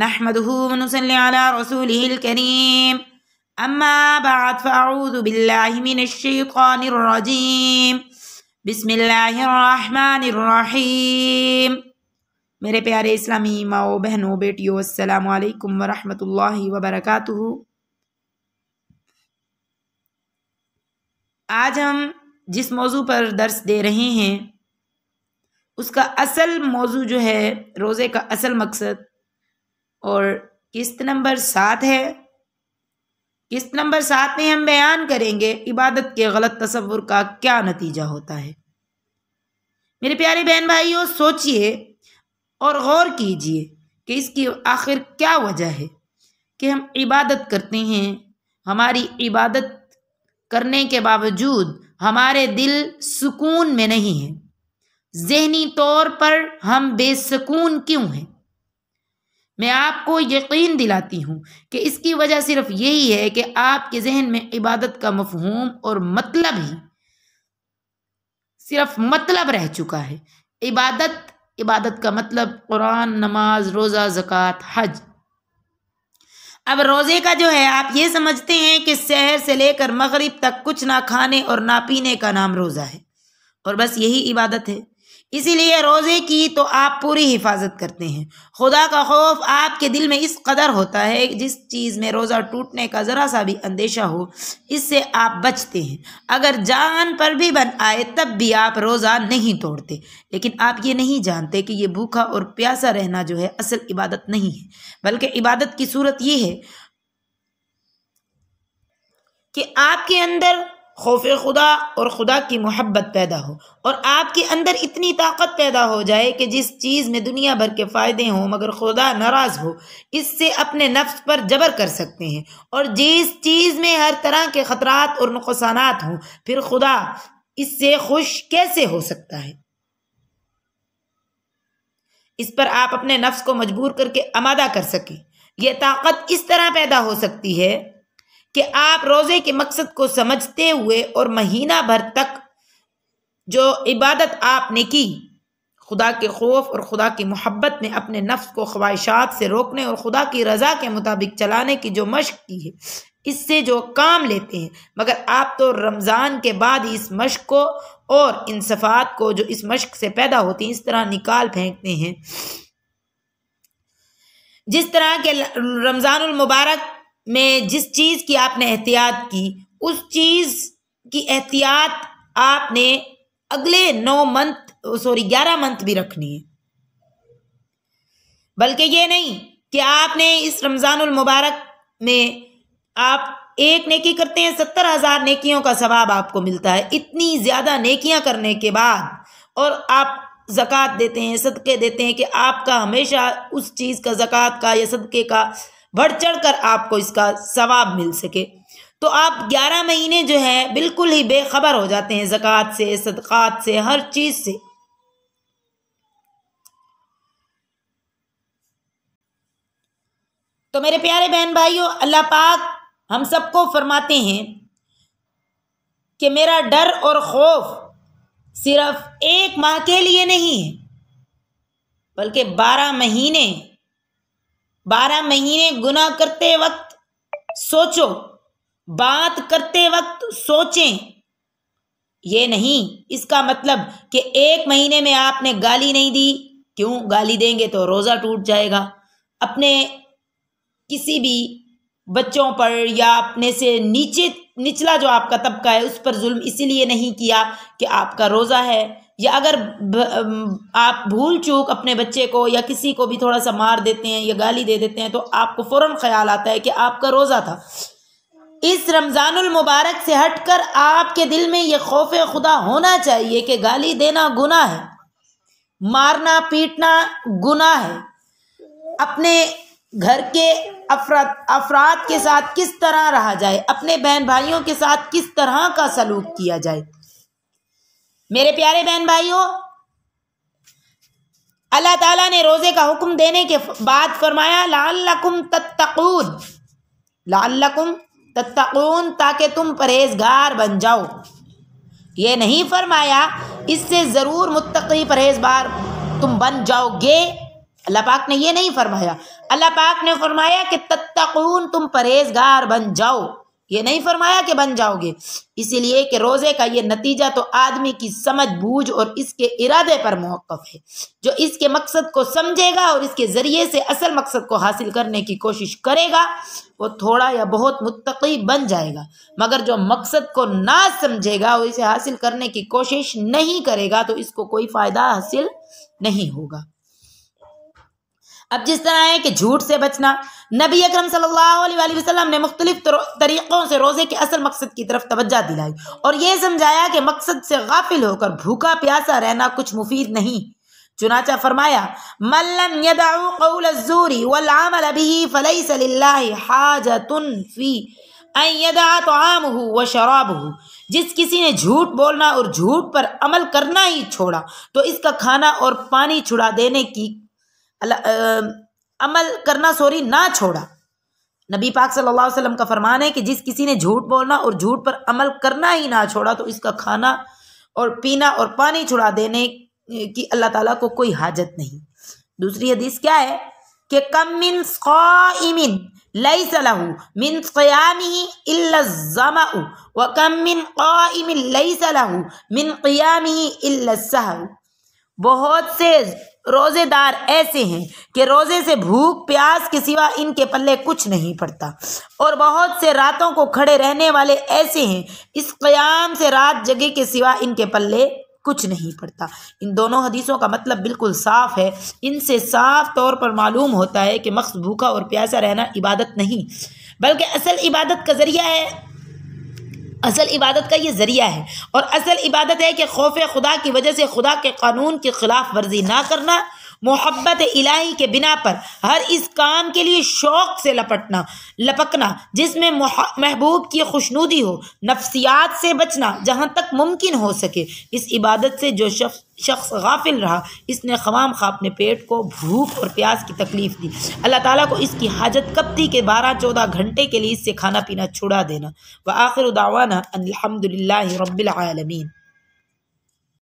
نحمده ونصلي على رسوله الكريم أما بعد فأعوذ بالله من الشيطان الرجيم بسم الله الرحمن الرحيم मेरे प्यारे इस्लामी माओ बहनों बेटियों अस्सलाम वालेकुम व रहमतुल्लाहि व वबरकातुहु आज हम जिस मौजू पर दर्स दे रहे हैं उसका असल मौजू जो है रोज़े का असल मकसद और किस्त नंबर सात है किस्त नंबर सात में हम बयान करेंगे इबादत के गलत तस्वुर का क्या नतीजा होता है मेरे प्यारे बहन भाइयों सोचिए और गौर कीजिए कि इसकी आखिर क्या वजह है कि हम इबादत करते हैं हमारी इबादत करने के बावजूद हमारे दिल सुकून में नहीं है जहनी तौर पर हम बेसकून क्यों हैं मैं आपको यकीन दिलाती हूँ कि इसकी वजह सिर्फ यही है कि आपके जहन में इबादत का मफहूम और मतलब ही सिर्फ मतलब रह चुका है इबादत इबादत का मतलब कुरान नमाज रोज़ा ज़क़़त हज अब रोज़े का जो है आप ये समझते हैं कि शहर से लेकर मगरिब तक कुछ ना खाने और ना पीने का नाम रोज़ा है और बस यही इबादत है इसीलिए रोज़े की तो आप पूरी हिफाजत करते हैं खुदा का खौफ आपके दिल में इस कदर होता है जिस चीज़ में रोज़ा टूटने का ज़रा सा भी अंदेशा हो इससे आप बचते हैं अगर जान पर भी बन आए तब भी आप रोज़ा नहीं तोड़ते लेकिन आप ये नहीं जानते कि ये भूखा और प्यासा रहना जो है असल इबादत नहीं है बल्कि इबादत की सूरत ये है कि आपके अंदर खौफ खुदा और खुदा की मोहब्बत पैदा हो और आपके अंदर इतनी ताकत पैदा हो जाए कि जिस चीज़ में दुनिया भर के फ़ायदे हों मगर खुदा नाराज़ हो इससे अपने नफ्स पर जबर कर सकते हैं और जिस चीज़ में हर तरह के ख़तरात और नुकसान हों फिर खुदा इससे खुश कैसे हो सकता है इस पर आप अपने नफ्स को मजबूर करके आमादा कर सकें यह ताकत इस तरह पैदा हो सकती है कि आप रोज़े के मकसद को समझते हुए और महीना भर तक जो इबादत आपने की खुदा के खौफ और खुदा की मोहब्बत में अपने नफ्स को ख्वाहिशात से रोकने और खुदा की रज़ा के मुताबिक चलाने की जो मश्क की है इससे जो काम लेते हैं मगर आप तो रमज़ान के बाद ही इस मशक को और इन सफ़ात को जो इस मश्क से पैदा होती हैं इस तरह निकाल फेंकते हैं जिस तरह के रमज़ानमबारक मुबारक में जिस चीज़ की आपने एहतियात की उस चीज़ की एहतियात आपने अगले नौ मंथ सॉरी ग्यारह मंथ भी रखनी है बल्कि ये नहीं कि आपने इस रमज़ान मुबारक में आप एक नेकी करते हैं सत्तर हज़ार नेकियों का सवाब आपको मिलता है इतनी ज़्यादा नेकियां करने के बाद और आप जक़ात देते हैं सदक़े देते हैं कि आपका हमेशा उस चीज़ का जक़ात का या सदक़े का बढ़ चढ़ कर आपको इसका सवाब मिल सके तो आप ग्यारह महीने जो है बिल्कुल ही बेखबर हो जाते हैं जक़ात से सदक़ात से हर चीज़ से तो मेरे प्यारे बहन भाइयों अल्लाह पाक हम सबको फरमाते हैं कि मेरा डर और खौफ सिर्फ एक माह के लिए नहीं है बल्कि बारह महीने बारह महीने गुना करते वक्त सोचो बात करते वक्त सोचें ये नहीं इसका मतलब कि एक महीने में आपने गाली नहीं दी क्यों गाली देंगे तो रोज़ा टूट जाएगा अपने किसी भी बच्चों पर या अपने से नीचे निचला जो आपका तबका है उस पर जुल्म इसीलिए नहीं किया कि आपका रोज़ा है या अगर आप भूल चूक अपने बच्चे को या किसी को भी थोड़ा सा मार देते हैं या गाली दे देते हैं तो आपको फ़ौर ख्याल आता है कि आपका रोज़ा था इस रमज़ानुल मुबारक से कर आपके दिल में ये खौफ खुदा होना चाहिए कि गाली देना गुना है मारना पीटना गुना है अपने घर के अफराद अफराद के साथ किस तरह रहा जाए अपने बहन भाइयों के साथ किस तरह का सलूक किया जाए मेरे प्यारे बहन भाइयों अल्लाह ताला ने रोज़े का हुक्म देने के बाद फरमाया लालकुम तत्तकून लालकुम तत्तकून ताकि तुम परहेजगार बन जाओ ये नहीं फरमाया इससे ज़रूर मुत्तकी परहेजगार तुम बन जाओगे अल्लाह पाक ने ये नहीं फरमाया अल्लाह पाक ने फरमाया कि तत्तकून तुम परहेजगार बन जाओ ये नहीं फरमाया कि बन जाओगे इसीलिए कि रोज़े का ये नतीजा तो आदमी की समझ बूझ और इसके इरादे पर मौक़ है जो इसके मकसद को समझेगा और इसके ज़रिए से असल मकसद को हासिल करने की कोशिश करेगा वो थोड़ा या बहुत मुतकी बन जाएगा मगर जो मकसद को ना समझेगा और इसे हासिल करने की कोशिश नहीं करेगा तो इसको कोई फ़ायदा हासिल नहीं होगा अब जिस तरह है कि झूठ से बचना नबी अकरम सल्लल्लाहु अलैहि वसल्लम ने मुख्तलिफ तरीक़ों से रोज़े के असल मकसद की तरफ तवज्जा दिलाई और यह समझाया कि मकसद से गाफिल होकर भूखा प्यासा रहना कुछ मुफीद नहीं चुनाचा फरमाया मल्लम यदाऊ कौलजूरी वलामल भी फ़लई सल्ला हाजतुन फ़ी अदामहू व शराबहू जिस किसी ने झूठ बोलना और झूठ पर अमल करना ही छोड़ा तो इसका खाना और पानी छुड़ा देने की अल्लाह अमल करना सॉरी ना छोड़ा नबी पाक सल्लल्लाहु अलैहि वसल्लम का फरमान है कि जिस किसी ने झूठ बोलना और झूठ पर अमल करना ही ना छोड़ा तो इसका खाना और पीना और पानी छुड़ा देने की अल्लाह ताला को कोई हाजत नहीं दूसरी हदीस क्या है कि कम मिन क़ाइमिन लैस लहू मिन क़यामिही इल्ला ज़माउ व कम मिन क़ाइमिन लैस लहू मिन क़यामिही इल्ला सहव बहुत से रोज़ेदार ऐसे हैं कि रोज़े से भूख प्यास के सिवा इनके पल्ले कुछ नहीं पड़ता और बहुत से रातों को खड़े रहने वाले ऐसे हैं इस क़याम से रात जगे के सिवा इनके पल्ले कुछ नहीं पड़ता इन दोनों हदीसों का मतलब बिल्कुल साफ है इनसे साफ तौर पर मालूम होता है कि मक्स भूखा और प्यासा रहना इबादत नहीं बल्कि असल इबादत का ज़रिया है असल इबादत का ये ज़रिया है और असल इबादत है कि खौफ खुदा की वजह से खुदा के कानून की ख़िलाफ़ वर्जी ना करना मोहब्बत इलाही के बिना पर हर इस काम के लिए शौक़ से लपटना लपकना जिसमें महबूब की खुशनुदी हो नफ्सियात से बचना जहाँ तक मुमकिन हो सके इस इबादत से जो शख्स शख्स गाफिल रहा इसने खवाम खा अपने पेट को भूख और प्यास की तकलीफ़ दी अल्लाह ताला को इसकी हाजत कब थी कि बारह चौदह घंटे के लिए इससे खाना पीना छुड़ा देना व आखिर दावाना अलहमदिल्ला रबालमीन